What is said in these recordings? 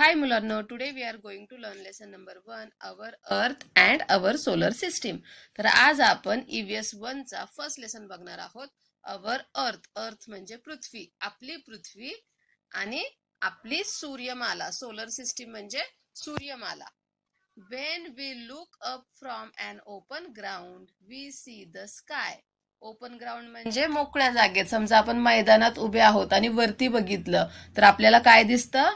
हाय मुलांनो today we are going to learn lesson number one our earth and our solar system तर आज आपण one e चा first lesson बघणार आहोत अवर अर्थ अर्थ म्हणजे पृथ्वी आपली पृथ्वी आणि आपली सूर्यमाला सोलर सिस्टीम म्हणजे सूर्यमाला when we look up from an open ground we see the sky open ground म्हणजे मोकळ्या जागेत समजा आपण मैदानात उभे आहोत आणि वरती बघितलं तर आपल्याला काय दिसतं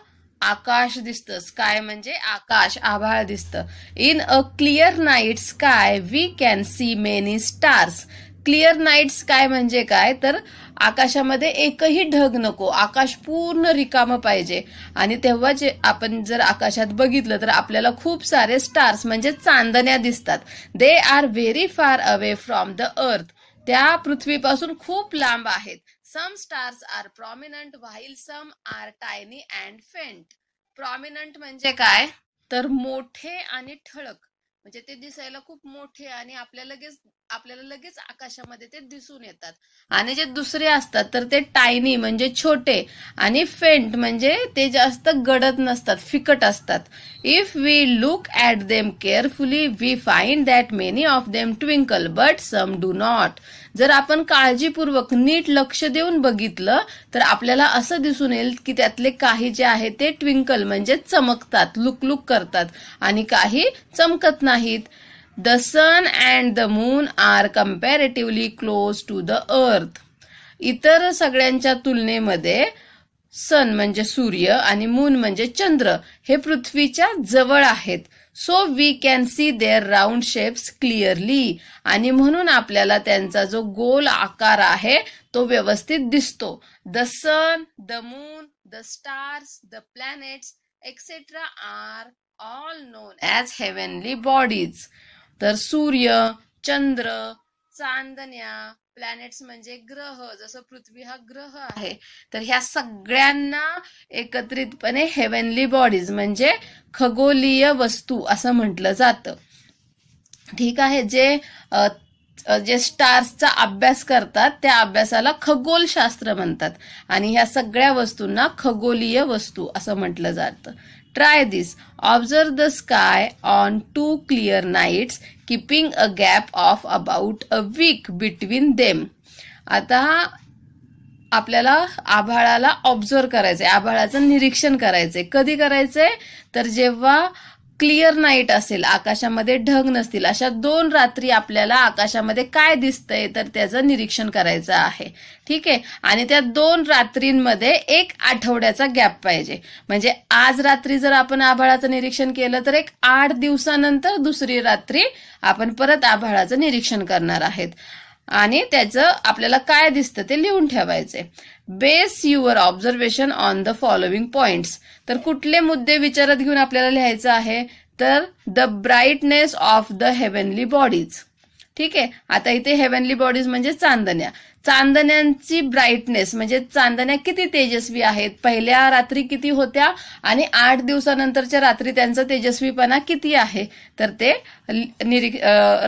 आकाश दिसतं स्काय म्हणजे आकाश आभाळ दिसतं in a clear night sky we can see many stars clear night sky म्हणजे काय तर आकाशामध्ये एकही ढग नको आकाश पूर्ण रिकामं पाहिजे आणि तेव्हा जे आपण जर आकाशात बघितलं तर आपल्याला खूप सारे स्टार्स म्हणजे चांदण्या दिसतात they are very far away from the earth त्या पृथ्वीपासून खूप लांब आहेत Some stars are prominent while some are tiny and faint. Prominent म्हणजे काय तर मोठे आणि ठळक म्हणजे ते दिसायला खूप मोठे आणि आपल्या लगेच आपल्याला लगेच आकाशामध्ये ते दिसून येतात आणि जे दुसरे असतात तर ते टायनी म्हणजे छोटे आणि फेंट म्हणजे ते जास्त गडत नसतात फिकट असतात if we look at them carefully we find that many of them twinkle but some do not जर आपण काळजीपूर्वक नीट लक्ष देऊन बघितलं तर आपल्याला असं दिसून येईल की त्यातले काही जे आहे ते ट्विंकल म्हणजे चमकतात लुकलुक करतात आणि काही चमकत नाहीत the sun and the moon are comparatively close to the earth इतर सगळ्यांच्या तुलनेमध्ये सन म्हणजे सूर्य आणि मून म्हणजे चंद्र हे पृथ्वीच्या जवळ आहेत so we can see their round shapes clearly आणि म्हणून आपल्याला त्यांचा जो गोल आकार आहे तो व्यवस्थित दिसतो the sun the moon the stars the planets etcetera are all known as heavenly bodies तर सूर्य चंद्र चांदण्या प्लॅनेट्स म्हणजे ग्रह जसं पृथ्वी हा ग्रह आहे तर ह्या सगळ्यांना एकत्रितपणे हेवनली बॉडीज म्हणजे खगोलीय वस्तू असं म्हटलं जातं ठीक आहे जे जे स्टार्सचा अभ्यास करतात त्या अभ्यासाला खगोलशास्त्र म्हणतात आणि ह्या सगळ्या वस्तूंना खगोलीय वस्तू असं म्हटलं जातं Try this. Observe the sky on two clear nights, keeping a gap of about a week between them. आता आपल्याला आभाळाला ऑब्झर्व करायचंय आभाळाचं निरीक्षण करायचंय कधी करायचंय तर जेव्हा क्लिअर नाईट असेल आकाशामध्ये ढग नसतील अशा दोन रात्री आपल्याला आकाशामध्ये काय दिसतंय तर त्याचं निरीक्षण करायचं आहे ठीक आहे आणि त्या दोन रात्रींमध्ये एक आठवड्याचा गॅप पाहिजे म्हणजे आज रात्री जर आपण आभाळाचं निरीक्षण केलं तर एक आठ दिवसानंतर दुसरी रात्री आपण परत आभाळाचं निरीक्षण करणार आहेत आणि त्याचं आपल्याला काय दिसतं ते लिहून ठेवायचे base your observation on the following points तर कुठले मुद्दे विचारात घेऊन आपल्याला लिहायचं आहे तर the brightness of the heavenly bodies ठीक आहे आता इथे हेवनली बॉडीज म्हणजे चांदण्या चांदण्यांची ब्राईटनेस म्हणजे चांदण्या किती तेजस्वी आहेत पहिल्या रात्री किती होत्या आणि आठ दिवसानंतरच्या रात्री त्यांचा तेजस्वीपणा किती आहे तर ते निरीक्ष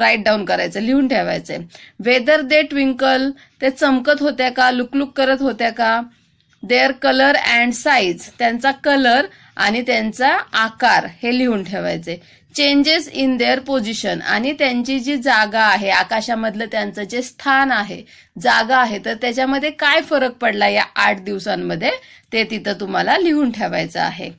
राईट डाऊन करायचं लिहून ठेवायचंय वेदर दे ट्विंकल ते चमकत होत्या का लुकलुक करत होत्या का देअर कलर अँड साईज त्यांचा कलर आणि त्यांचा आकार हे लिहून ठेवायचे चेंजेस इन देअर पोझिशन आणि त्यांची जी जागा आहे आकाशामधलं त्यांचं जे स्थान आहे जागा आहे तर त्याच्यामध्ये काय फरक पडला या आठ दिवसांमध्ये ते तिथं तुम्हाला लिहून ठेवायचं आहे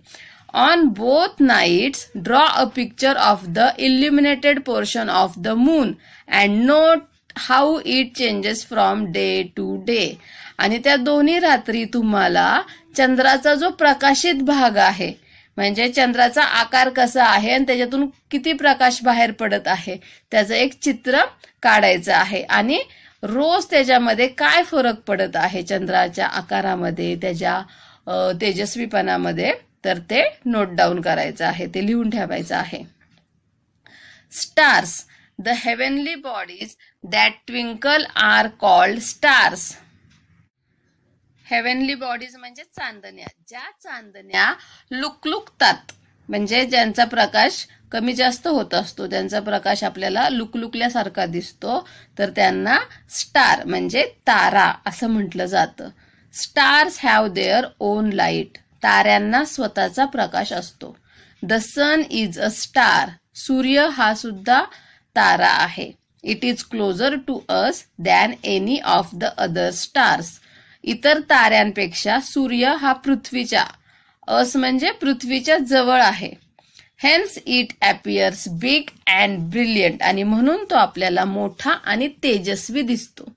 on both nights draw a picture of the illuminated portion of the moon and note how it changes from day to day आणि त्या दोन्ही रात्री तुम्हाला चंद्राचा जो प्रकाशित भाग आहे म्हणजे चंद्राचा आकार कसा आहे आणि त्याच्यातून किती प्रकाश बाहेर पडत आहे त्याचं एक चित्र काढायचं आहे आणि रोज त्याच्यामध्ये काय फरक पडत आहे चंद्राच्या आकारामध्ये त्याच्या तेजस्वीपणामध्ये तर ते नोट डाऊन करायचं आहे ते लिहून ठेवायचं आहे stars the heavenly bodies that twinkle are called stars heavenly bodies म्हणजे चांदण्या ज्या चांदण्या लुकलुकतात म्हणजे ज्यांचा प्रकाश कमी जास्त होत असतो त्यांचा प्रकाश आपल्याला लुकलुकल्यासारखा दिसतो तर त्यांना स्टार म्हणजे तारा असं म्हटलं जातं stars have their own light ताऱ्यांना स्वतःचा प्रकाश असतो the sun is a star सूर्य हा सुद्धा तारा आहे it is closer to us than any of the other stars इतर ताऱ्यांपेक्षा सूर्य हा पृथ्वीच्या अस म्हणजे पृथ्वीच्या जवळ आहे hence it appears big and brilliant आणि म्हणून तो आपल्याला मोठा आणि तेजस्वी दिसतो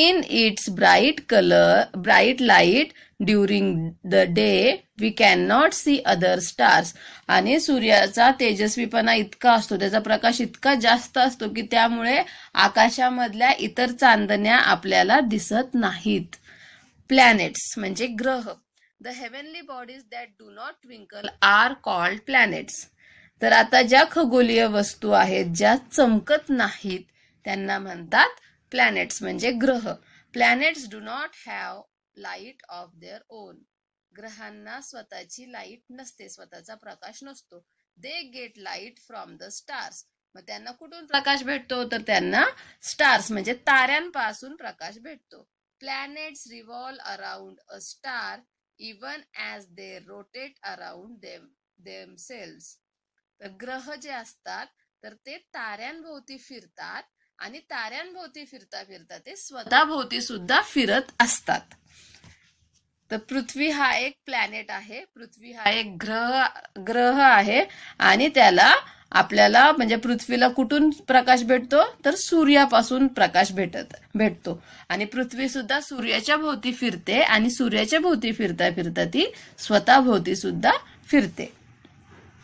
in its bright colour bright light during the day we can not see other stars आणि सूर्याचा तेजस्वीपणा इतका असतो त्याचा प्रकाश इतका जास्त असतो की त्यामुळे आकाशामधल्या इतर चांदण्या आपल्याला दिसत नाहीत प्लॅनेट्स म्हणजे ग्रह the heavenly bodies that do not twinkle are called planets तर आता ज्या खगोलीय वस्तू आहेत ज्या चमकत नाहीत त्यांना म्हणतात प्लॅनेट्स म्हणजे ग्रह planets do not have light of their own ग्रहांना स्वतःची लाईट नसते स्वतःचा प्रकाश नसतो they get light from the stars मग त्यांना कुठून प्रकाश भेटतो तर त्यांना स्टार्स म्हणजे ताऱ्यांपासून प्रकाश भेटतो planets revolve around a star even as they rotate around them themselves. तर ग्रह जे असतात तर ते ताऱ्यांभोवती फिरतात आणि ताऱ्यांभोवती फिरता फिरता ते स्वतःभोवती सुद्धा फिरत असतात तर पृथ्वी हा एक प्लॅनेट आहे पृथ्वी हा एक ग्रह ग्रह आहे आणि त्याला आपल्याला म्हणजे पृथ्वीला कुठून प्रकाश भेटतो तर सूर्यापासून प्रकाश भेटत भेटतो आणि पृथ्वी सुद्धा सूर्याच्या भोवती फिरते आणि सूर्याच्या भोवती फिरता फिरता ती स्वतः भोवती सुद्धा फिरते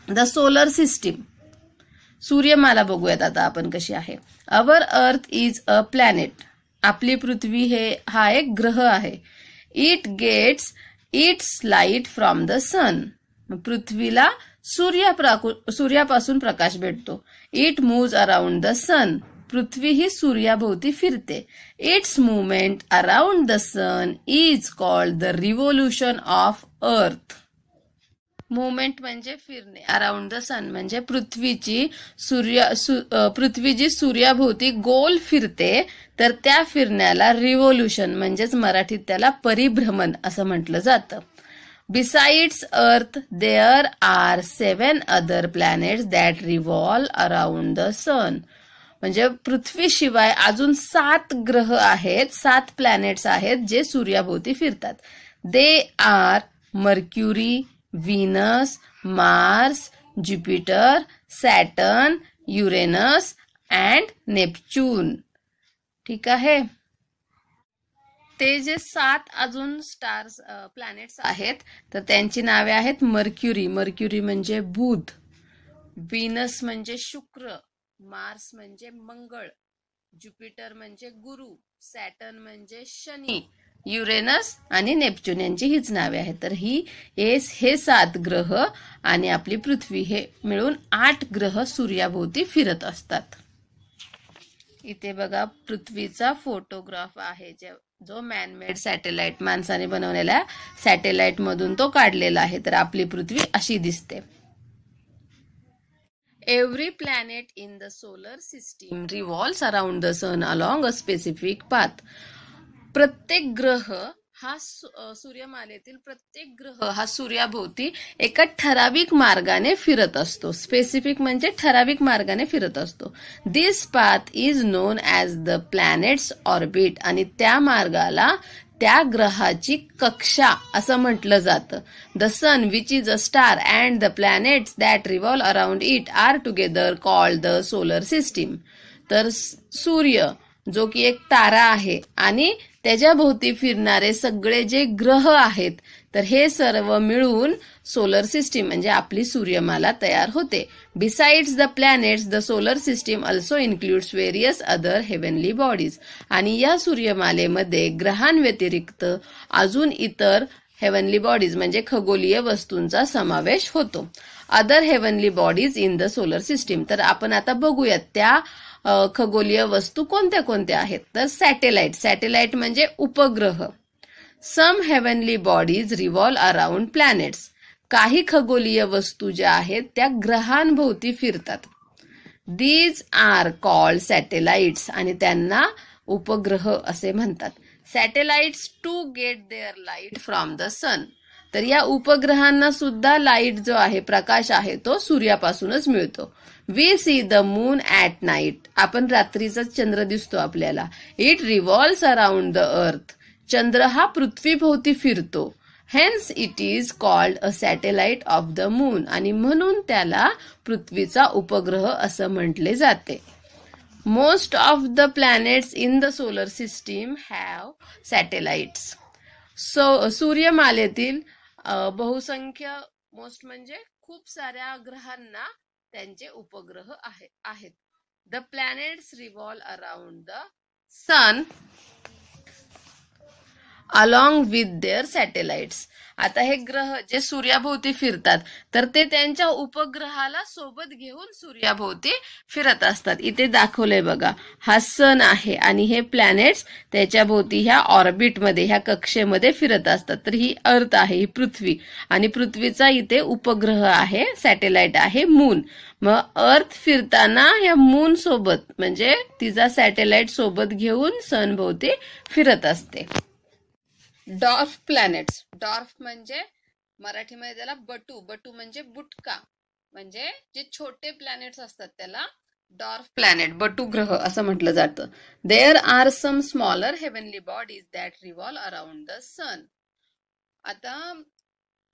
द सोलर सिस्टीम सूर्यमाला बघूयात आता आपण कशी आहे our earth is a planet आपली पृथ्वी हे हा एक ग्रह आहे it gets its light from the sun पृथ्वीला सूर्य सूर्यापासून प्रकाश भेटतो it moves around the sun पृथ्वी ही सूर्याभोवती फिरते its movement around the sun is called the revolution of earth movement म्हणजे फिरणे अराउंड द सन म्हणजे पृथ्वीची सूर्य सु, पृथ्वी जी सूर्याभोवती गोल फिरते तर त्या फिरण्याला रिव्होल्युशन म्हणजेच मराठीत त्याला परिभ्रमण असं म्हटलं जातं Besides Earth, there are seven other planets that revolve around the sun. म्हणजे पृथ्वीशिवाय अजून सात ग्रह आहेत सात प्लॅनेट्स आहेत जे सूर्याभोवती फिरतात they are Mercury Venus Mars Jupiter Saturn Uranus and Neptune ठीक आहे ते जे सात अजून स्टार्स प्लॅनेट्स आहेत तर त्यांची नावे आहेत मर्क्युरी मर्क्युरी म्हणजे बुध व्हिनस म्हणजे शुक्र मार्स म्हणजे मंगळ ज्युपिटर म्हणजे गुरु सॅटर्न म्हणजे शनी युरेनस आणि नेपच्यून यांची हीच नावे आहेत तर ही एस हे सात ग्रह आणि आपली पृथ्वी हे मिळून आठ ग्रह सूर्याभोवती फिरत असतात इथे बघा पृथ्वीचा फोटोग्राफ आहे ज्या जो मॅनमेड सॅटेलाइट माणसाने बनवलेल्या मधून तो काढलेला आहे तर आपली पृथ्वी अशी दिसते every planet in the solar system revolves around the sun along a specific path प्रत्येक ग्रह हा सूर्यमालेतील प्रत्येक ग्रह हा सूर्याभोवती एका ठराविक मार्गाने फिरत असतो स्पेसिफिक म्हणजे ठराविक मार्गाने फिरत असतो this path is known as the planet's orbit आणि त्या मार्गाला त्या ग्रहाची कक्षा असं म्हटलं जातं the sun which is a star and the planets that revolve around it are together called the solar system तर सूर्य जो की एक तारा आहे आणि त्याच्याभोवती फिरणारे सगळे जे ग्रह आहेत तर हे सर्व मिळून सोलर सिस्टीम म्हणजे आपली सूर्यमाला तयार होते besides the planets the solar system also includes various other heavenly bodies आणि या सूर्यमालेमध्ये ग्रहांव्यतिरिक्त अजून इतर हेवनली बॉडीज म्हणजे खगोलीय वस्तूंचा समावेश होतो other heavenly bodies in the solar system तर आपण आता बघूयात त्या खगोलीय वस्तू कोणत्या कोणत्या आहेत तर सॅटेलाइट सॅटेलाइट म्हणजे उपग्रह some heavenly bodies revolve around planets काही खगोलीय वस्तू ज्या आहेत त्या ग्रहांभोवती फिरतात दीज आर कॉल्ड सॅटेलाइट्स आणि त्यांना उपग्रह असे म्हणतात satellites too get their light from the sun तर या उपग्रहांना सुद्धा लाईट जो आहे प्रकाश आहे तो सूर्यापासूनच मिळतो we see the moon at night आपण रात्रीचा चंद्र दिसतो आपल्याला it revolves around the earth चंद्र हा पृथ्वीभोवती फिरतो hence it is called a satellite of the moon आणि म्हणून त्याला पृथ्वीचा उपग्रह असं म्हटले जाते most of the planets in the solar system have satellites so सूर्यमालेतील बहुसंख्य मोस्ट म्हणजे खूप साऱ्या ग्रहांना त्यांचे उपग्रह आहेत the planets revolve around the sun along with their satellites आता हे ग्रह जे सूर्याभोवती फिरतात तर ते त्यांच्या उपग्रहाला सोबत घेऊन सूर्याभोवती फिरत असतात इथे दाखवलंय बघा हा सन आहे आणि हे प्लॅनेट्स त्याच्या भोवती ह्या ऑर्बिटमध्ये ह्या कक्षेमध्ये फिरत असतात तर ही अर्थ आहे ही पृथ्वी आणि पृथ्वीचा इथे उपग्रह आहे सॅटेलाइट आहे मून मग अर्थ फिरताना ह्या मून सोबत म्हणजे तिचा सॅटेलाइट सोबत घेऊन सन फिरत असते डॉर्फ प्लॅनेट्स डॉर्फ म्हणजे मराठीमध्ये त्याला बटू बटू म्हणजे बुटका म्हणजे जे छोटे प्लॅनेट्स असतात त्याला डॉर्फ प्लॅनेट बटू ग्रह असं म्हटलं जातं there are some smaller heavenly bodies that revolve around the sun आता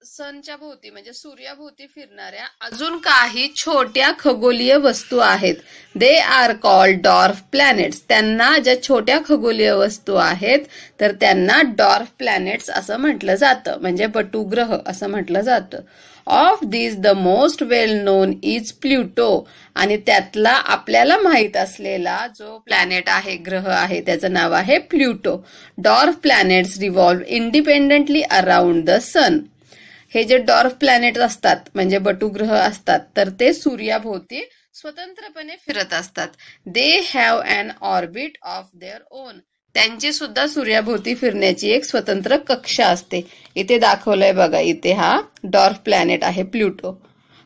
सनच्या भोवती म्हणजे सूर्याभोवती फिरणाऱ्या अजून काही छोट्या खगोलीय वस्तू आहेत they are called dwarf planets त्यांना ज्या छोट्या खगोलीय वस्तू आहेत तर त्यांना डॉर्फ प्लॅनेट्स असं म्हटलं जातं म्हणजे बटुग्रह असं म्हटलं जातं of this the most well known is Pluto आणि त्यातला आपल्याला माहीत असलेला जो प्लॅनेट आहे ग्रह आहे त्याचं नाव आहे Pluto dwarf planets revolve independently around the sun हे जे डॉर्फ प्लॅनेट असतात म्हणजे बटुग्रह असतात तर ते सूर्याभोवती स्वतंत्रपणे फिरत असतात they have an orbit of their own त्यांची सुद्धा सूर्याभोवती फिरण्याची एक स्वतंत्र कक्षा असते इथे दाखवलंय बघा इथे हा डॉर्फ प्लॅनेट आहे प्लुटो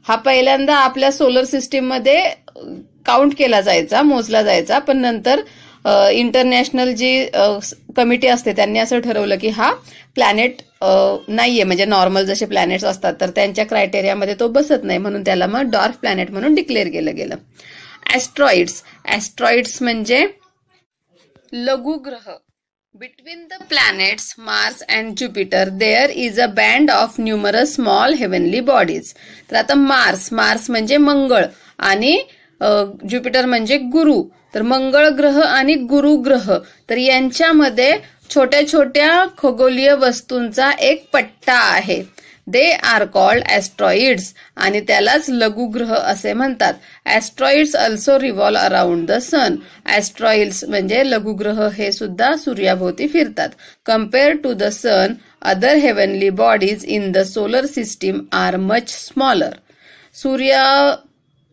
हा पहिल्यांदा आपल्या सोलर सिस्टीम मध्ये काउंट केला जायचा मोजला जायचा पण नंतर इंटरनॅशनल जी कमिटी असते त्यांनी असं ठरवलं की हा प्लॅनेट नाहीये म्हणजे नॉर्मल जसे प्लॅनेट्स असतात तर त्यांच्या क्रायटेरियामध्ये तो बसत नाही म्हणून त्याला मग डॉर्फ प्लॅनेट म्हणून डिक्लेअर केलं गेलं ॲस्ट्रॉइड्स ॲस्ट्रॉइड्स म्हणजे लघुग्रह between the planets Mars and Jupiter there is a band of numerous small heavenly bodies तर आता मार्स मार्स म्हणजे मंगळ आणि ज्युपिटर म्हणजे गुरु तर मंगळ ग्रह आणि गुरु ग्रह तर यांच्यामध्ये छोट्या छोट्या खगोलीय वस्तूंचा एक पट्टा आहे दे आर कॉल्ड ऍस्ट्रॉइड्स आणि त्यालाच लघुग्रह असे म्हणतात asteroids also revolve around the sun asteroids म्हणजे लघुग्रह हे सुद्धा सूर्याभोवती फिरतात compare to the sun other heavenly bodies in the solar system are much smaller सूर्य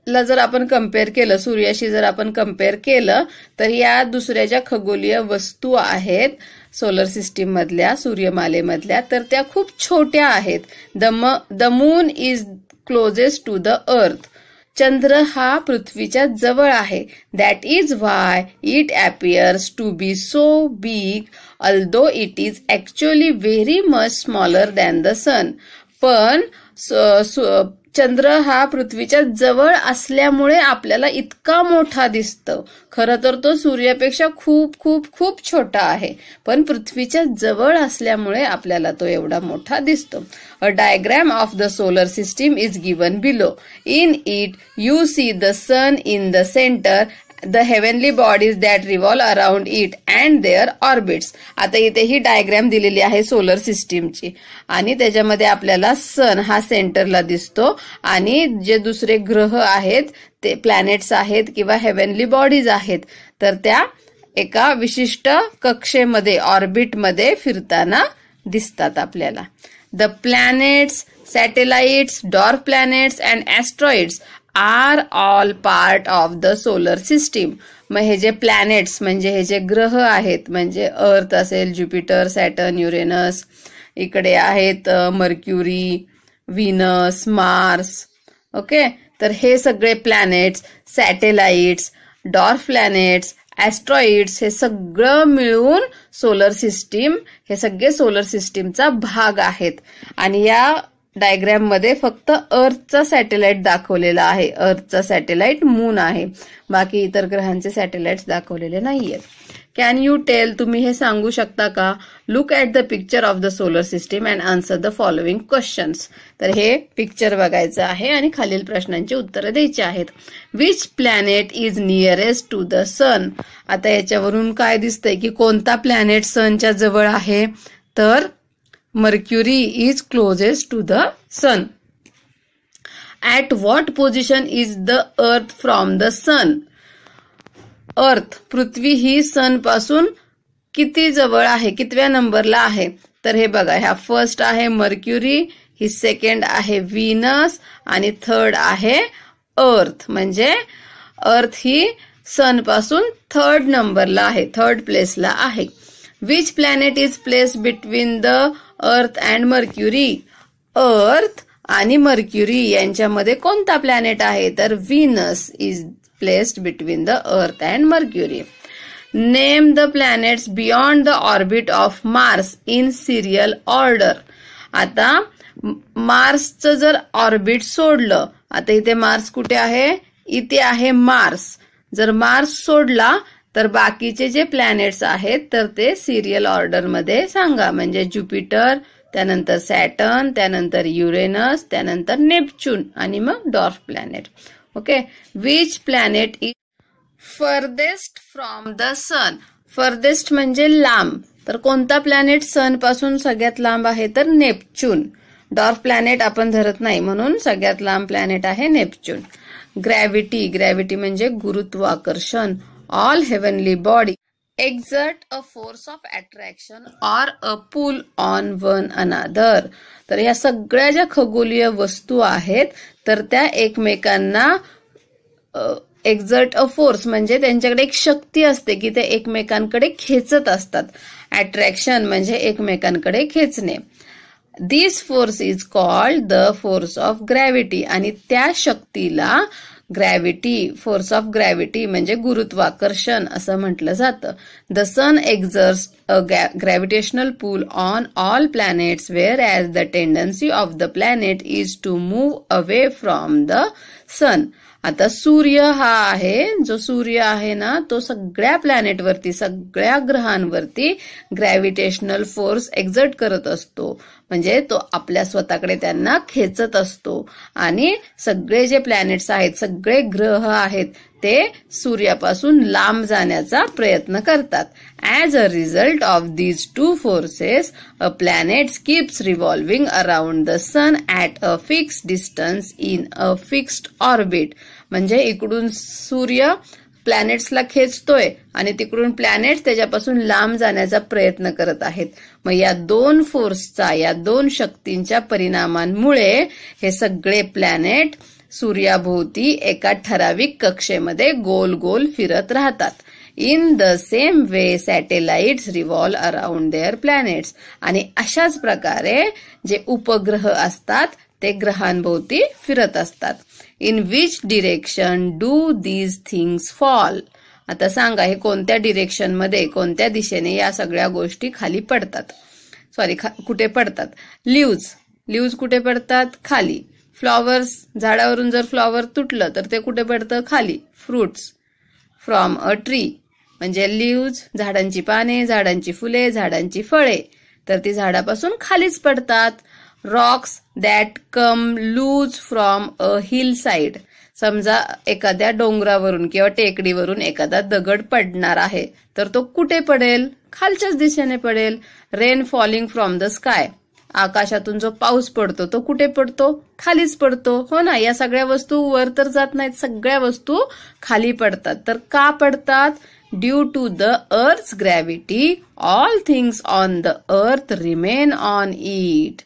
ला जर आपण कम्पेअर केलं सूर्याशी जर आपण कम्पेअर केलं तर या दुसऱ्या ज्या खगोलीय वस्तू आहेत सोलर सिस्टीम मधल्या सूर्यमालेमधल्या तर त्या खूप छोट्या आहेत the moon is closest to the earth चंद्र हा पृथ्वीच्या जवळ आहे that is why it appears to be so big although it is actually very much smaller than the sun पण चंद्र हा पृथ्वीच्या जवळ असल्यामुळे आपल्याला इतका मोठा दिसतो खर तर तो सूर्यापेक्षा खूप खूप खूप छोटा आहे पण पृथ्वीच्या जवळ असल्यामुळे आपल्याला तो एवढा मोठा दिसतो a diagram of the solar system is given below in it you see the sun in the centre the heavenly bodies that revolve around it and their orbits आता इथे ही डायग्रॅम दिलेली आहे सोलर सिस्टीमची आणि त्याच्यामध्ये आपल्याला सन हा सेंटरला दिसतो आणि जे दुसरे ग्रह आहेत ते प्लॅनेट्स आहेत किंवा हेवनली बॉडीज आहेत तर त्या एका विशिष्ट कक्षेमध्ये ऑर्बिटमध्ये फिरताना दिसतात आपल्याला the planets satellites dwarf planets and asteroids are all part of the solar system मग हे जे प्लॅनेट्स म्हणजे हे जे ग्रह आहेत म्हणजे अर्थ असेल ज्युपिटर सॅटर्न युरेनस इकडे आहेत मर्क्युरी व्हिनस मार्स ओके तर हे सगळे planets satellites dwarf planets asteroids हे सगळं मिळून सोलर सिस्टीम हे सगळे सोलर सिस्टीमचा भाग आहेत आणि या डायग्राम मध्ये फक्त अर्थचा सॅटेलाइट दाखवलेला आहे अर्थचा सॅटेलाइट मून आहे बाकी इतर ग्रहांचे सॅटेलाइट दाखवलेले नाहीयेत कॅन यू टेल तुम्ही हे सांगू शकता का look at the picture of the solar system and answer the following questions तर हे पिक्चर बघायचं आहे आणि खालील प्रश्नांची उत्तरं द्यायची आहेत which planet is nearest to the sun आता याच्यावरून काय दिसतंय की कोणता प्लॅनेट सनच्या जवळ आहे तर Mercury is closest to the sun at what position is the earth from the sun earth पृथ्वी ही सन पासून किती जवळ आहे कितव्या नंबरला आहे तर हे बघा ह्या फर्स्ट आहे मर्क्युरी ही सेकंड आहे व्हीनस आणि थर्ड आहे अर्थ म्हणजे अर्थ ही सन पासून थर्ड नंबरला आहे थर्ड प्लेसला आहे which planet is place between the earth and Mercury earth आणि मर्क्युरी यांच्यामध्ये कोणता प्लॅनेट आहे तर Venus is placed between the earth and Mercury name the planets beyond the orbit of Mars in serial order आता मार्सचं जर orbit सोडलं आता इथे मार्स कुठे आहे इथे आहे मार्स जर मार्स सोडला तर बाकीचे जे प्लॅनेट्स आहेत तर ते सिरियल मध्ये सांगा म्हणजे ज्युपिटर त्यानंतर सॅटर्न त्यानंतर युरेनस त्यानंतर नेपच्यून आणि मग dwarf planet okay which planet is farthest from the sun farthest म्हणजे लांब तर कोणता प्लॅनेट सन पासून सगळ्यात लांब आहे तर नेपच्यून डॉर्फ प्लॅनेट आपण धरत नाही म्हणून सगळ्यात लांब प्लॅनेट आहे नेपच्यून ग्रॅव्हिटी ग्रॅव्हिटी म्हणजे गुरुत्वाकर्षण all heavenly body exert a force of attraction or a pull on one another तर ह्या सगळ्या ज्या खगोलीय वस्तू आहेत तर त्या एकमेकांना एक्झर्ट अ फोर्स म्हणजे त्यांच्याकडे एक शक्ती असते की ते एकमेकांकडे खेचत असतात अट्रॅक्शन म्हणजे एकमेकांकडे खेचणे this force is called the force of gravity आणि त्या शक्तीला ग्रॅव्हिटी फोर्स ऑफ ग्रॅव्हिटी म्हणजे गुरुत्वाकर्षण असं म्हटलं जातं the sun exerts a gravitational pull on all planets whereas the tendency of the planet is to move away from the sun आता सूर्य हा आहे जो सूर्य आहे ना तो सगळ्या प्लॅनेटवरती सगळ्या ग्रहांवरती ग्रॅव्हिटेशनल फोर्स एक्झर्ट करत असतो म्हणजे तो आपल्या स्वतःकडे त्यांना खेचत असतो आणि सगळे जे प्लॅनेट्स आहेत सगळे ग्रह आहेत ते सूर्यापासून लांब जाण्याचा प्रयत्न करतात as a result of these two forces a planet keeps revolving around the sun at a fix distance in a fixed orbit म्हणजे इकडून सूर्य प्लॅनेट्सला खेचतोय आणि तिकडून प्लॅनेट्स त्याच्यापासून लांब जाण्याचा प्रयत्न करत आहेत मग या दोन फोर्सचा या दोन शक्तींच्या परिणामांमुळे हे सगळे प्लॅनेट सूर्याभोवती एका ठराविक कक्षेमध्ये गोल गोल फिरत राहतात in the same way satellite revolve around their planets आणि अशाच प्रकारे जे उपग्रह असतात ते ग्रहांभोवती फिरत असतात in which direction do these things fall आता सांगा हे कोणत्या डिरेक्शनमध्ये कोणत्या दिशेने या सगळ्या गोष्टी खाली पडतात सॉरी खा कुठे पडतात लिव्ज लिव्ज कुठे पडतात खाली फ्लॉवर्स झाडावरून जर फ्लॉवर तुटलं तर ते कुठे पडतं खाली फ्रुट्स फ्रॉम अ ट्री म्हणजे लिव्ज झाडांची पाने झाडांची फुले झाडांची फळे तर ती झाडापासून खालीच पडतात rocks that come loose from a hillside समजा एखाद्या डोंगरावरून किंवा टेकडीवरून एखादा दगड पडणार आहे तर तो कुठे पडेल खालच्याच दिशेने पडेल rain falling from the sky आकाशातून जो पाऊस पडतो तो कुठे पडतो खालीच पडतो हो ना या सगळ्या वस्तू वर तर जात नाहीत सगळ्या वस्तू खाली पडतात तर का पडतात due to the earth gravity all things on the earth remain on it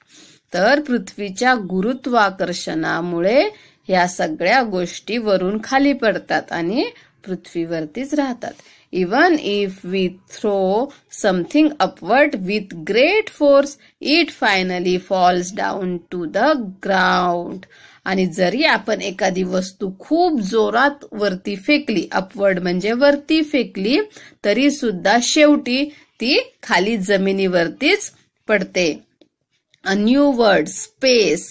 तर पृथ्वीच्या गुरुत्वाकर्षणामुळे या सगळ्या गोष्टी वरून खाली पडतात आणि पृथ्वीवरतीच राहतात even if we throw something upward with great force it finally falls down to the ground आणि जरी आपण एखादी वस्तू खूप जोरात वरती फेकली अपवर्ड म्हणजे वरती फेकली तरी सुद्धा शेवटी ती खाली जमिनीवरतीच पडते अ न्यू वर्ड स्पेस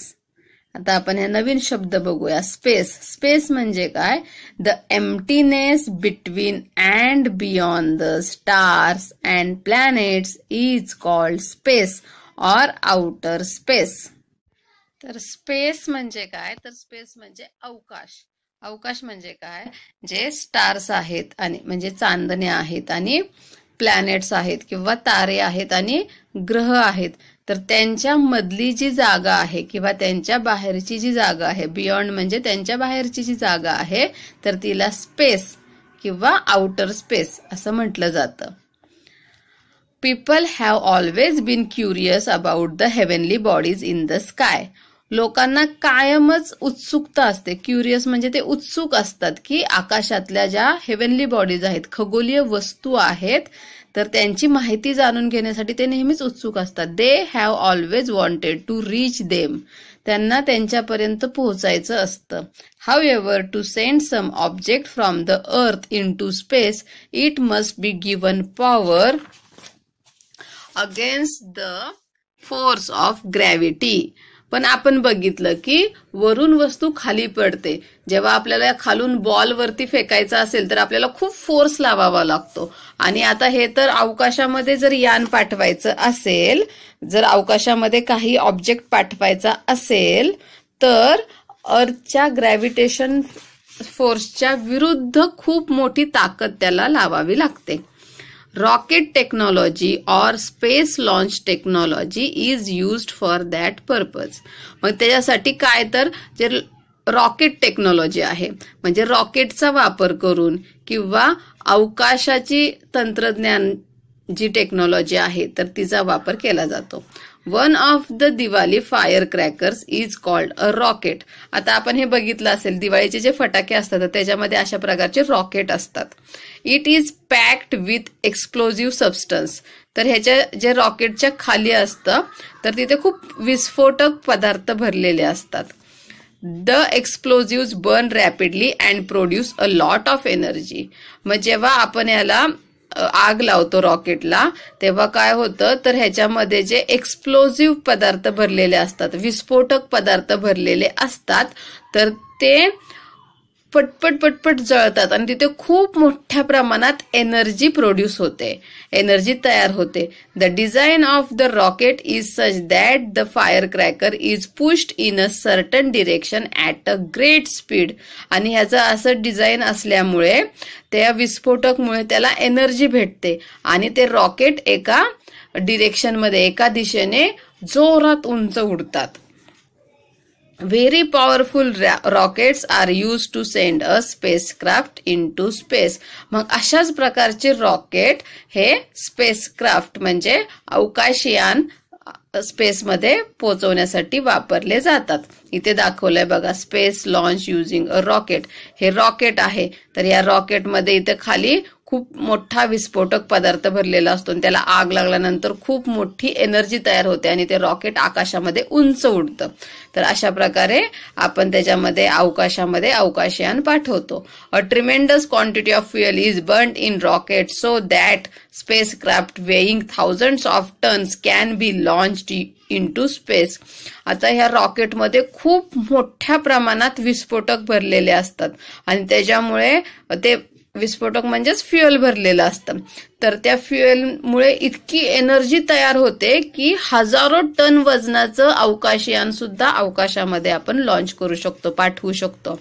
आता आपण हे नवीन शब्द बघूया स्पेस स्पेस म्हणजे काय the emptiness between and beyond the stars and planets is called space or outer space तर स्पेस म्हणजे काय तर स्पेस म्हणजे अवकाश अवकाश म्हणजे काय जे स्टार्स आहेत आणि म्हणजे चांदण्या आहेत आणि प्लॅनेट्स आहेत किंवा तारे आहेत आणि ग्रह आहेत तर त्यांच्या मधली जी जागा आहे किंवा त्यांच्या बाहेरची जी जागा आहे बियॉन्ड म्हणजे त्यांच्या बाहेरची जी जागा आहे तर तिला स्पेस किंवा आउटर स्पेस असं म्हटलं जातं people have always been curious about the heavenly bodies in the sky लोकांना कायमच उत्सुकता असते क्युरियस म्हणजे ते उत्सुक असतात की आकाशातल्या ज्या हेवनली बॉडीज आहेत खगोलीय वस्तू आहेत तर त्यांची माहिती जाणून घेण्यासाठी ते नेहमीच उत्सुक असतात they have always wanted to reach them त्यांना त्यांच्यापर्यंत पोहोचायचं असतं however to send some object from the earth into space it must be given power against the force of gravity पण आपण बघितलं की वरून वस्तू खाली पडते जेव्हा आपल्याला खालून बॉलवरती फेकायचा असेल तर आपल्याला खूप फोर्स लावावा लागतो आणि आता हे तर अवकाशामध्ये जर यान पाठवायचं असेल जर अवकाशामध्ये काही ऑब्जेक्ट पाठवायचा असेल तर अर्थच्या ग्रॅव्हिटेशन फोर्सच्या विरुद्ध खूप मोठी ताकद त्याला लावावी लागते rocket technology or space launch technology is used for that purpose मग त्याच्यासाठी काय तर जर रॉकेट टेक्नॉलॉजी आहे म्हणजे रॉकेटचा वापर करून किंवा अवकाशाची तंत्रज्ञान जी टेक्नॉलॉजी आहे तर तिचा वापर केला जातो one of the Diwali firecrackers is called a rocket आता आपण हे बघितलं असेल दिवाळीचे जे फटाके असतात त्याच्यामध्ये अशा प्रकारचे रॉकेट असतात it is packed with explosive substance तर ह्याच्या जे रॉकेटच्या खाली असतं तर तिथे खूप विस्फोटक पदार्थ भरलेले असतात the explosive burn rapidly and produce a lot of energy मग जेव्हा आपण याला आग लावतो रॉकेटला तेव्हा काय होतं तर ह्याच्यामध्ये जे एक्सप्लोजिव्ह पदार्थ भरलेले असतात विस्फोटक पदार्थ भरलेले असतात तर ते पटपट पटपट जळतात आणि तिथे खूप मोठ्या प्रमाणात एनर्जी प्रोड्यूस होते एनर्जी तयार होते the design of the rocket is such that the fire cracker is pushed in a certain direction at a great speed आणि ह्याचं असं डिझाईन असल्यामुळे त्या विस्फोटकमुळे त्याला एनर्जी भेटते आणि ते रॉकेट एका डिरेक्शनमध्ये एका दिशेने जोरात उंच उडतात very Very are rockets to send a space craft into space मग अशाच प्रकारचे रॉकेट हे स्पेसक्राफ्ट म्हणजे अवकाशयान स्पेसमध्ये पोहोचवण्यासाठी वापरले जातात इथे दाखवलंय बघा space launch using a rocket हे रॉकेट आहे तर या रॉकेटमध्ये इथे खाली खूप मोठा विस्फोटक पदार्थ भरलेला असतो आणि त्याला आग लागल्यानंतर खूप मोठी एनर्जी तयार होते आणि ते रॉकेट आकाशामध्ये उंच उडतं तर अशा प्रकारे आपण त्याच्यामध्ये अवकाशामध्ये अवकाशयान पाठवतो a tremendous quantity of fuel is burn in rocket so that space craft weighing thousands of tons can be launched into space आता ह्या रॉकेटमध्ये खूप मोठ्या प्रमाणात विस्फोटक भरलेले असतात आणि त्याच्यामुळे ते विस्फोटक म्हणजेच फ्युएल भरलेलं असतं तर त्या फ्युएलमुळे इतकी एनर्जी तयार होते की हजारो टन वजनाचं अवकाशयान सुद्धा अवकाशामध्ये आपण लॉन्च करू शकतो पाठवू शकतो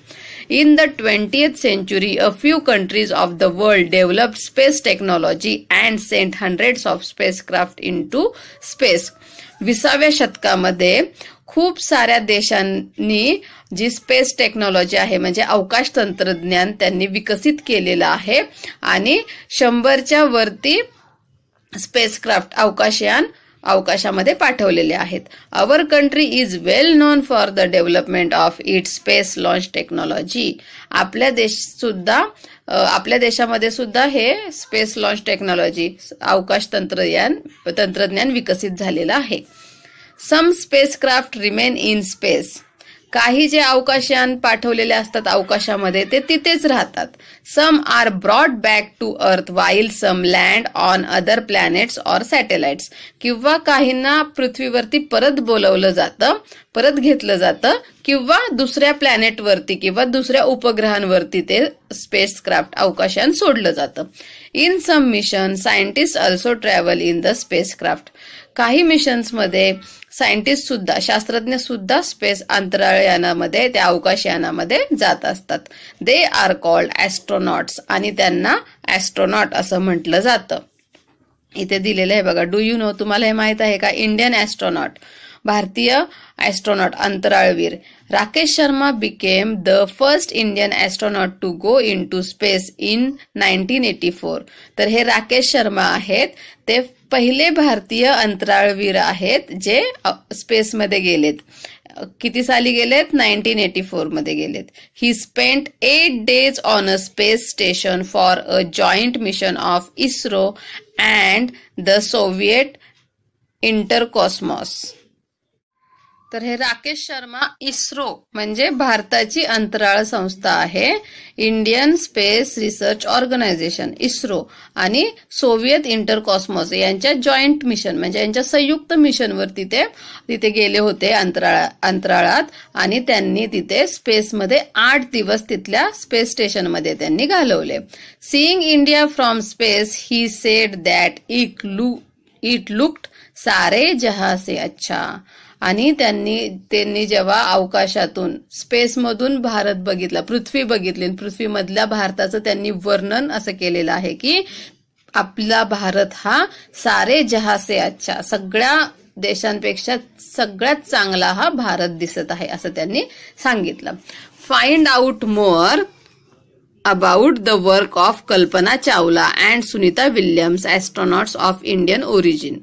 in the twentieth century a few countries of the world develop space technology and sent hundreds of space craft into space विसाव्या शतकामध्ये खूप साऱ्या देशांनी जी स्पेस टेक्नॉलॉजी आहे म्हणजे अवकाश तंत्रज्ञान त्यांनी विकसित केलेलं आहे आणि शंभरच्या वरती स्पेसक्राफ्ट अवकाशयान अवकाशामध्ये पाठवलेले आहेत our country is well known for the development of it space launch technology आपल्या देश सुद्धा आपल्या देशामध्ये सुद्धा हे स्पेस लॉन्च टेक्नॉलॉजी अवकाश तंत्रज्ञान तंत्रज्ञान विकसित झालेलं आहे some spacecraft remain in space काही जे अवकाशयान पाठवलेले असतात अवकाशामध्ये ते तिथेच राहतात some are brought back to earth while some land on other planets or satellites किंवा काहींना पृथ्वीवरती परत बोलवलं जातं परत घेतलं जातं किंवा दुसऱ्या प्लॅनेटवरती किंवा दुसऱ्या उपग्रहांवरती ते स्पेस क्राफ्ट अवकाशान सोडलं जातं in some mission scientist also travel in the space craft काही मध्ये सायंटिस्ट सुद्धा शास्त्रज्ञ सुद्धा स्पेस अंतराळयानामध्ये त्या अवकाशयानामध्ये जात असतात दे आर कॉल्ड ॲस्ट्रॉनॉट्स आणि त्यांना एस्ट्रोनॉट असं म्हटलं जातं इथे दिलेलं आहे बघा डू यू नो तुम्हाला हे माहित आहे का इंडियन ऍस्ट्रॉनॉट भारतीय एस्ट्रोनॉट अंतराळवीर Rakesh Sharma became the first Indian astronaut to go into space in nineteen eighty four तर हे राकेश शर्मा आहेत ते पहिले भारतीय अंतराळवीर आहेत जे स्पेसमध्ये गेलेत किती साली गेलेत नाईन्टीन एटी फोरमध्ये गेलेत he spent eight days on a space station for a joint mission of ISRO and the Soviet Intercosmos तर हे राकेश शर्मा इस्रो म्हणजे भारताची अंतराळ संस्था आहे Indian Space Research Organisation ISRO आणि सोव्हिएत इंटरकॉस्मॉस यांच्या जॉईंट मिशन म्हणजे यांच्या संयुक्त मिशन वर तिथे गेले होते अंतराळ अंतराळात आणि त्यांनी तिथे स्पेसमध्ये आठ दिवस तिथल्या स्पेस स्टेशन मध्ये त्यांनी घालवले seeing India from space he said that it लु इट लुक्ड सारे जहा से अच्छा आणि त्यांनी त्यांनी जेव्हा अवकाशातून स्पेसमधून भारत बघितला पृथ्वी बघितली पृथ्वीमधल्या भारताचं त्यांनी वर्णन असं केलेलं आहे की आपला भारत हा सारे जहासे अच्छा सगळ्या देशांपेक्षा सगळ्यात चांगला हा भारत दिसत आहे असं त्यांनी सांगितलं find out more about the work of Kalpana Chawla and Sunita Williams astronauts of Indian origin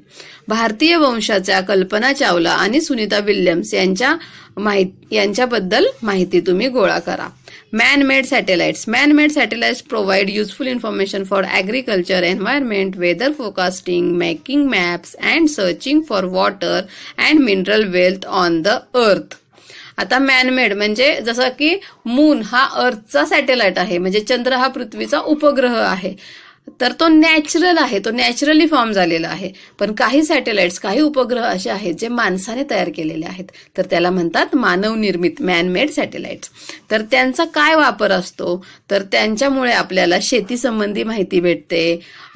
भारतीय वंशाच्या कल्पना चावला आणि सुनीता विल्यम्स यांच्या माहिती यांच्याबद्दल माहिती तुम्ही गोळा करा man made satellites man made satellites provide useful information for agriculture environment weather forecasting making maps and searching for water and mineral wealth on the earth आता मॅनमेड म्हणजे जसं की मून हा अर्थचा सॅटेलाइट आहे म्हणजे चंद्र हा पृथ्वीचा उपग्रह आहे तर तो नॅचरल आहे तो नॅचरली फॉर्म झालेला आहे पण काही सॅटेलाइट्स काही उपग्रह असे आहेत जे माणसाने तयार केलेले आहेत तर त्याला म्हणतात मानवनिर्मित मॅनमेड सॅटेलाइट्स तर त्यांचा काय वापर असतो तर त्यांच्यामुळे आपल्याला शेती संबंधी माहिती भेटते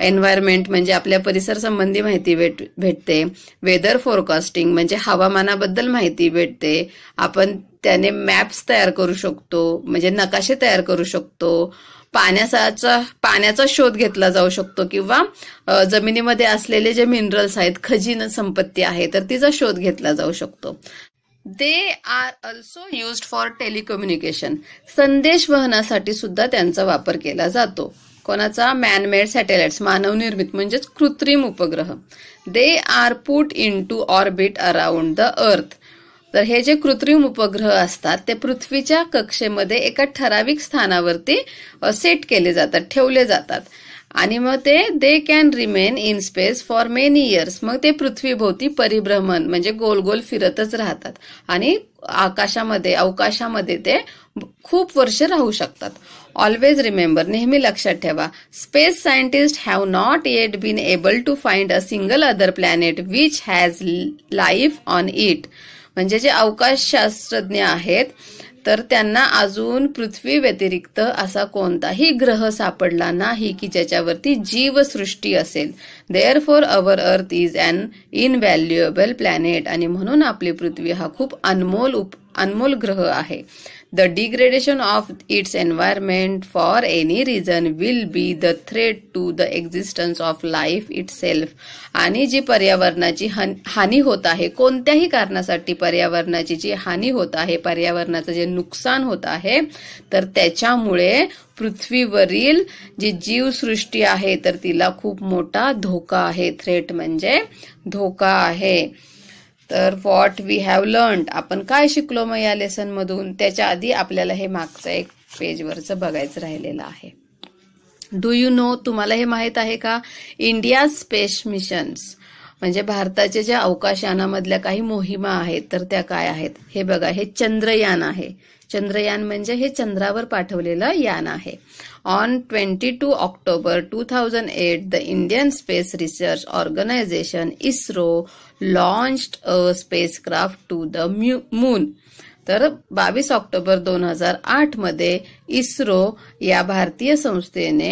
एन्व्हायरमेंट म्हणजे आपल्या परिसर संबंधी माहिती भेट भेटते वेदर फोरकास्टिंग म्हणजे हवामानाबद्दल माहिती भेटते आपण त्याने मॅप्स तयार करू शकतो म्हणजे नकाशे तयार करू शकतो पाण्याचा पाण्याचा शोध घेतला जाऊ शकतो किंवा जमिनीमध्ये असलेले जे मिनरल्स आहेत खजिन संपत्ती आहे तर तिचा शोध घेतला जाऊ शकतो they are also use for telecommunication संदेश वहनासाठी सुद्धा त्यांचा वापर केला जातो कोणाचा मॅनमेड सॅटेलाइट्स मानवनिर्मित म्हणजेच कृत्रिम उपग्रह they are put into orbit around the earth तर हे जे कृत्रिम उपग्रह असतात ते पृथ्वीच्या कक्षेमध्ये एका ठराविक स्थानावरती सेट केले जातात ठेवले जातात आणि मग ते they can remain in space for many years मग ते पृथ्वीभोवती परिभ्रमण म्हणजे गोल गोल फिरतच राहतात आणि आकाशामध्ये अवकाशामध्ये ते खूप वर्ष राहू शकतात ऑलवेज रिमेंबर नेहमी लक्षात ठेवा space scientist have not yet been able to find a single other planet which has life on it म्हणजे जे अवकाशशास्त्रज्ञ आहेत तर त्यांना अजून पृथ्वी व्यतिरिक्त असा कोणताही ग्रह सापडला नाही की ज्याच्यावरती जीवसृष्टी असेल therefore our earth is an invaluable planet आणि म्हणून आपली पृथ्वी हा खूप अनमोल उप अनमोल ग्रह आहे the degradation of its environment for any reason will be the threat to the existence of life itself आणि जी पर्यावरणाची हानी होत आहे कोणत्याही कारणासाठी पर्यावरणाची जी हानी होत आहे पर्यावरणाचं जे नुकसान होत आहे तर त्याच्यामुळे पृथ्वीवरील जी जीवसृष्टी आहे तर तिला खूप मोठा धोका आहे थ्रेट म्हणजे धोका आहे तर व्हॉट वी हॅव लर्न आपण काय शिकलो मग या लेसनमधून त्याच्या आधी आपल्याला हे मागचं एक पेजवरचं बघायचं राहिलेलं आहे डू यू नो तुम्हाला हे माहीत आहे का इंडिया स्पेस मिशन्स म्हणजे भारताच्या ज्या अवकाशयानामधल्या काही मोहिमा आहेत तर त्या काय आहेत हे बघा हे चंद्रयान आहे चंद्रयान म्हणजे हे चंद्रावर पाठवलेलं यान आहे On 22 October 2008, the Indian Space Research Organization ISRO launched a spacecraft to the moon. तर बावीस ऑक्टोबर दोन हजार आठ मध्ये इस्रो या भारतीय संस्थेने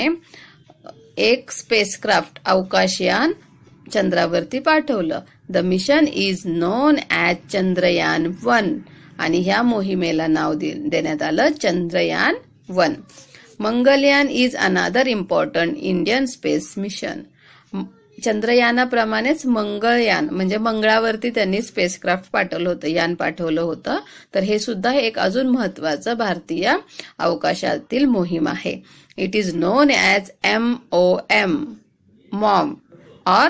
एक स्पेसक्राफ्ट अवकाशयान चंद्रावरती पाठवलं the mission is known as Chandrayaan one आणि ह्या मोहिमेला नाव देण्यात आलं Chandrayaan one Mangalyaan is another important Indian space mission चंद्रयानाप्रमाणेच मंगळयान म्हणजे मंगळावरती त्यांनी स्पेसक्राफ्ट पाठवलं होतं यान पाठवलं होतं तर हे सुद्धा एक अजून महत्वाचं भारतीय अवकाशातील मोहीम आहे it is known as M O M MOM or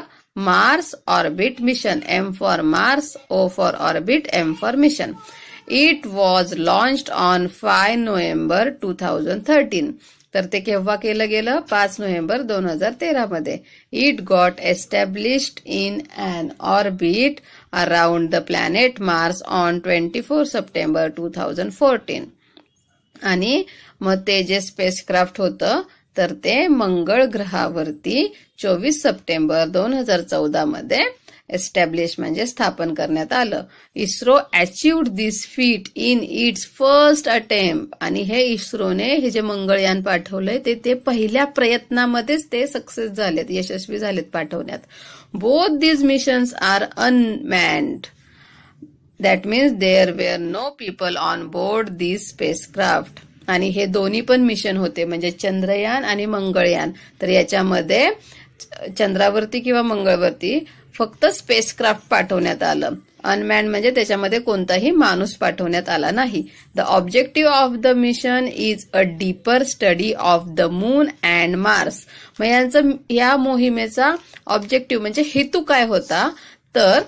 Mars orbit mission M for Mars O for orbit M for mission it was launched on five November two thousand thirteen तर ते केव्हा केलं गेलं पाच नोव्हेंबर दोन हजार मध्ये it got established in an orbit around the planet Mars on twenty four September two thousand fourteen आणि मग ते जे स्पेसक्राफ्ट होतं तर ते मंगळ ग्रहावरती चोवीस सप्टेंबर दोन हजार चौदा मध्ये एस्टॅब्लिश म्हणजे स्थापन करण्यात आलं ISRO achieved this feat in its first attempt आणि हे इस्रोने हे जे मंगळयान पाठवलंय ते ते पहिल्या प्रयत्नामध्येच ते सक्सेस झालेत यशस्वी झालेत पाठवण्यात both these missions are unmanned that means there were no people on board this spacecraft आणि हे दोन्ही पण मिशन होते म्हणजे चंद्रयान आणि मंगळयान तर याच्यामध्ये चंद्रावरती किंवा मंगळवरती फक्त स्पेसक्राफ्ट पाठवण्यात आलं अनमॅन म्हणजे त्याच्यामध्ये कोणताही माणूस पाठवण्यात आला नाही the objective of the mission is a deeper study of the moon and Mars मग यांचं या मोहिमेचा ऑब्जेक्टिव्ह म्हणजे हेतू काय होता तर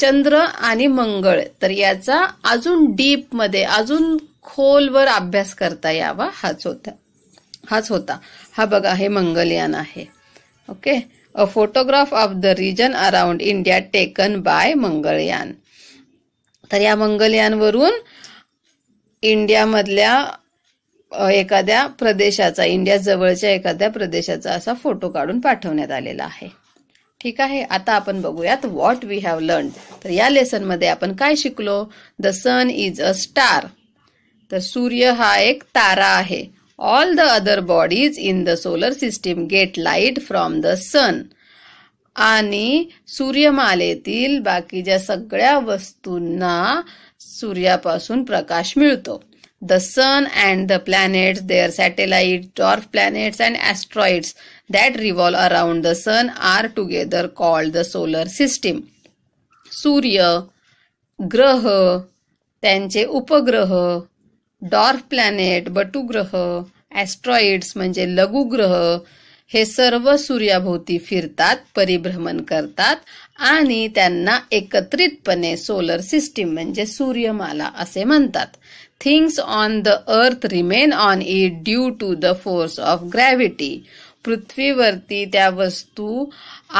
चंद्र आणि मंगळ तर याचा अजून डीप मध्ये अजून खोलवर अभ्यास करता यावा हाच होता हाच होता हा बघा हे मंगलयान आहे okay a photograph of the region around India taken by Mangalyaan तर या मंगलयानवरून इंडियामधल्या एखाद्या प्रदेशाचा इंडिया जवळच्या एखाद्या प्रदेशाचा असा फोटो काढून पाठवण्यात आलेला आहे ठीक आहे आता आपण बघूयात व्हॉट वी हॅव लर्न तर या लेसन मध्ये आपण काय शिकलो the sun is a star तर सूर्य हा एक तारा आहे all the other bodies in the solar system get light from the sun आणि सूर्यमालेतील बाकीच्या सगळ्या वस्तूंना सूर्यापासून प्रकाश मिळतो the sun and the planets their satellite dwarf planets and asteroids that revolve around the sun are together called the solar system सूर्य ग्रह त्यांचे उपग्रह डॉर्फ प्लॅनेट बटुग्रह ॲस्ट्रॉइड्स म्हणजे लघुग्रह हे सर्व सूर्याभोवती फिरतात परिभ्रमण करतात आणि त्यांना एकत्रितपणे सोलर सिस्टीम म्हणजे सूर्यमाला असे म्हणतात things on the earth remain on it due to the force of gravity पृथ्वीवरती त्या वस्तू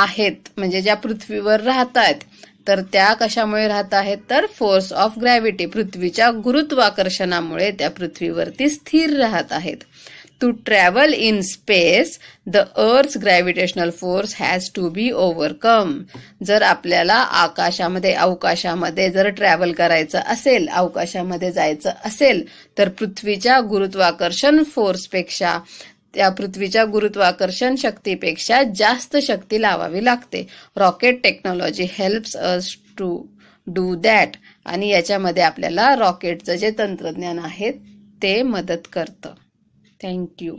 आहेत म्हणजे ज्या पृथ्वीवर राहतात तर त्या कशामुळे राहत आहेत तर फोर्स ऑफ ग्रॅव्हिटी पृथ्वीच्या गुरुत्वाकर्षणामुळे त्या पृथ्वीवरती स्थिर राहत आहेत to travel in space the earth gravitational force has to be overcome जर आपल्याला आकाशामध्ये अवकाशामध्ये जर ट्रॅव्हल करायचं असेल अवकाशामध्ये जायचं असेल तर पृथ्वीच्या गुरुत्वाकर्षण फोर्सपेक्षा त्या पृथ्वीच्या गुरुत्वाकर्षण शक्तीपेक्षा जास्त शक्ती लावावी लागते rocket technology helps us to do that आणि याच्यामध्ये आपल्याला रॉकेटचं जे तंत्रज्ञान आहे ते मदत करतं थँक्यू